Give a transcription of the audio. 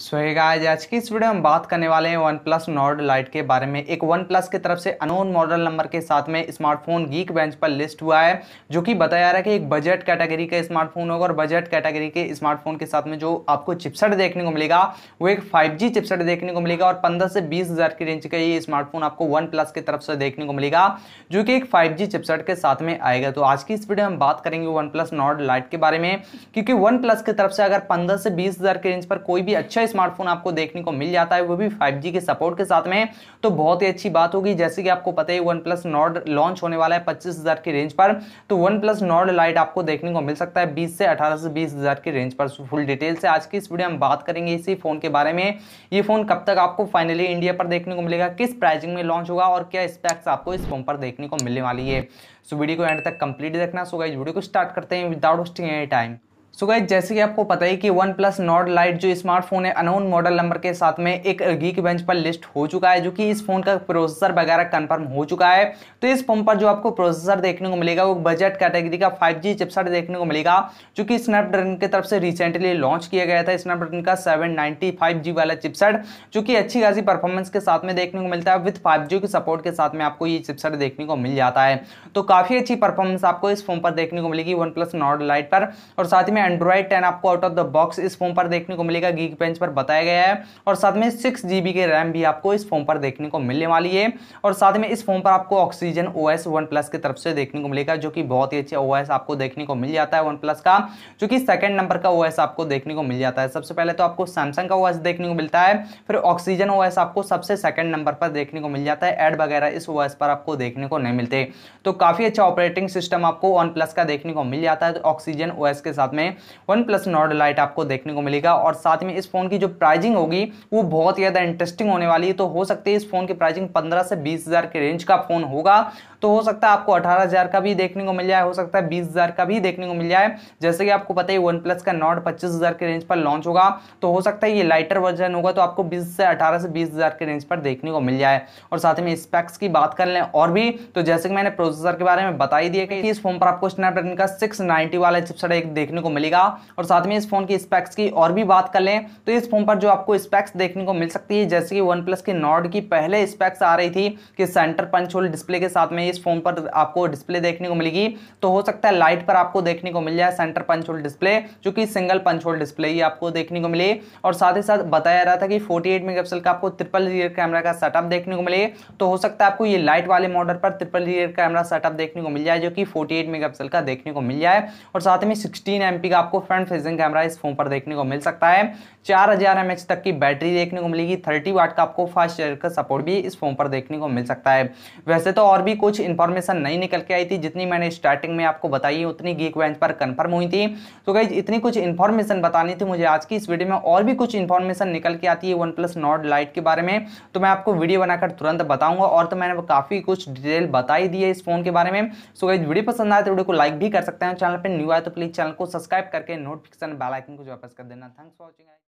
सोएगा so, आज की इस वीडियो में हम बात करने वाले हैं वन प्लस नॉर्ड लाइट के बारे में एक वन प्लस की तरफ से अनोन मॉडल नंबर के साथ में स्मार्टफोन गीक बेंच पर लिस्ट हुआ है जो कि बताया जा रहा है कि एक बजट कैटेगरी का स्मार्टफोन होगा और बजट कैटेगरी के स्मार्टफोन के साथ में जो आपको चिपसेट देखने को मिलेगा वो एक फाइव चिपसेट देखने को मिलेगा और पंद्रह से बीस की रेंज का ये स्मार्टफोन आपको वन प्लस की तरफ से देखने को मिलेगा जो कि एक फाइव चिपसेट के साथ में आएगा तो आज की इस वीडियो में हम बात करेंगे वन प्लस नॉर्ड लाइट के बारे में क्योंकि वन प्लस की तरफ से अगर पंद्रह से बीस की रेंज पर कोई भी अच्छा स्मार्टफोन आपको देखने को मिल जाता है वो भी फाइव के सपोर्ट के साथ में तो बहुत ही अच्छी बात होगी जैसे कि आपको पता है वन प्लस नॉर्ड लॉन्च होने वाला है पच्चीस की रेंज पर तो वन प्लस नॉर्ड लाइट आपको देखने को मिल सकता है बीस से अठारह से बीस हज़ार की रेंज पर फुल डिटेल से आज की इस वीडियो में बात करेंगे इसी फोन के बारे में ये फोन कब तक आपको फाइनली इंडिया पर देखने को मिलेगा किस प्राइसिंग में लॉन्च होगा और क्या स्पेक्स आपको इस फोन पर देखने को मिलने वाली है सो वीडियो को एंड तक कंप्लीट देखना सो इस वीडियो को स्टार्ट करते हैं without wasting any time so so guys जैसे कि आपको पता ही कि वन प्लस नॉट लाइट जो स्मार्टफोन है अनोन मॉडल नंबर के साथ में एक गीक बेंच पर लिस्ट हो चुका है जो कि इस फोन का प्रोसेसर वगैरह कंफर्म हो चुका है तो इस फोन पर जो आपको प्रोसेसर देखने को मिलेगा वो बजट कैटेगरी का 5G चिपसेट देखने को मिलेगा जो कि स्नैपड्रैगन की तरफ से रिसेंटली लॉन्च किया गया था स्नैपड्रैगन का सेवन वाला चिपसेट जो कि अच्छी खासी परफॉर्मेंस के साथ में देखने को मिलता है विथ फाइव के सपोर्ट के साथ में आपको ये चिपसेट देखने को मिल जाता है तो काफ़ी अच्छी परफॉर्मेंस आपको इस फोन पर देखने को मिलेगी वन प्लस नॉट लाइट पर और साथ ही में एंड्रॉइड टेन आपको आउट ऑफ द बॉक्स इस फोन पर देखने को मिलेगा गीक बेंच पर बताया गया है और साथ में सिक्स जी के रैम भी आपको इस फोन पर देखने को मिलने वाली है और साथ में इस फोन पर आपको Oxygen O S One Plus की तरफ से देखने को मिलेगा जो कि बहुत ही अच्छा ओ एस आपको देखने को मिल जाता है वन प्लस का जो कि सेकेंड नंबर का ओ एस आपको देखने को मिल जाता है सबसे पहले तो आपको सैमसंग का ओ एस देखने को मिलता है फिर ऑक्सीजन ओ एस आपको सबसे सेकेंड नंबर पर देखने को मिल जाता है एड वगैरह इस ओ एस पर आपको देखने को नहीं मिलते तो काफ़ी अच्छा ऑपरेटिंग सिस्टम आपको वन प्लस का देखने को मिल जाता है तो ऑक्सीजन ओ एस के साथ में में वन प्लस नॉड लाइट आपको देखने को मिलेगा और साथ में इस फ़ोन की जो प्राइजिंग होगी वो बहुत ही ज़्यादा इंटरेस्टिंग होने वाली है तो हो सकती है इस फ़ोन की प्राइजिंग पंद्रह से बीस के रेंज का फ़ोन होगा तो हो सकता है आपको अठारह का भी देखने को मिल जाए हो सकता है बीस का भी देखने को मिल जाए जैसे कि आपको पता ही वन प्लस का नॉट पच्चीस के रेंज पर लॉन्च होगा तो हो सकता है ये लाइटर वर्जन होगा तो आपको बीस से अठारह से बीस के रेंज पर देखने को मिल जाए और साथ में स्पेक्स की बात कर लें और भी तो जैसे कि मैंने प्रोसेसर के बारे में बता ही दिया कि इस फोन पर आपको स्नैपड्रैगन का 690 वाला चिपसेट एक देखने को मिलेगा और साथ में इस फोन की स्पेक्स की और भी बात कर लें तो इस फोन पर जो आपको स्पेक्स देखने को मिल सकती है जैसे कि वन प्लस के नॉर्ड की पहले स्पेक्स आ रही थी कि सेंटर पंच होल डिस्प्ले के साथ में इस फोन पर आपको डिस्प्ले देखने को मिलेगी तो हो सकता है लाइट पर आपको देखने को मिल जाए सेंटर पंच होल डिस्प्ले जो कि सिंगल पंच होल डिस्प्ले ही आपको देखने को मिले और साथ ही साथ बताया रहा था कि फोर्टी एट का आपको ट्रिपल रियर कैमरा का सेटअप देखने को मिले तो हो सकता है आपको ये लाइट वाले मॉडल पर ट्रिपल रियर कैमरा सेटअप देखने को मिल जाए जो कि फोर्टी एट का देखने को मिल जाए और साथ में सिक्सटीन एमपी ठीक है आपको फ्रंट फेसिंग कैमरा इस फोन पर देखने को मिल सकता है चार हजार एम तक की बैटरी देखने को मिलेगी थर्टी वाट का आपको फास्ट चार्जर का सपोर्ट भी इस फोन पर देखने को मिल सकता है वैसे तो और भी कुछ इन्फॉर्मेशन नहीं निकल के आई थी जितनी मैंने स्टार्टिंग में आपको बताई उतनी गीक बेंच पर कन्फर्म हुई थी तो गाइज इतनी कुछ इन्फॉर्मेशन बतानी थी मुझे आज की इस वीडियो में और भी कुछ इन्फॉर्मेशन निकल के आती है वन प्लस नॉट लाइट के बारे में तो मैं आपको वीडियो बनाकर तुरंत बताऊंगा और तो मैंने काफ़ी कुछ डिटेल बताई दी है इस फोन के बारे में सो गाइज वीडियो पसंद आए तो वीडियो को लाइक भी कर सकते हैं चैनल पर न्यू आए तो प्लीज़ चैनल को सब्सक्राइब सब्सक्राइब करके नोटिफिकेशन बेल आइकन को जो वापस कर देना थैंक्स फॉर वॉचिंग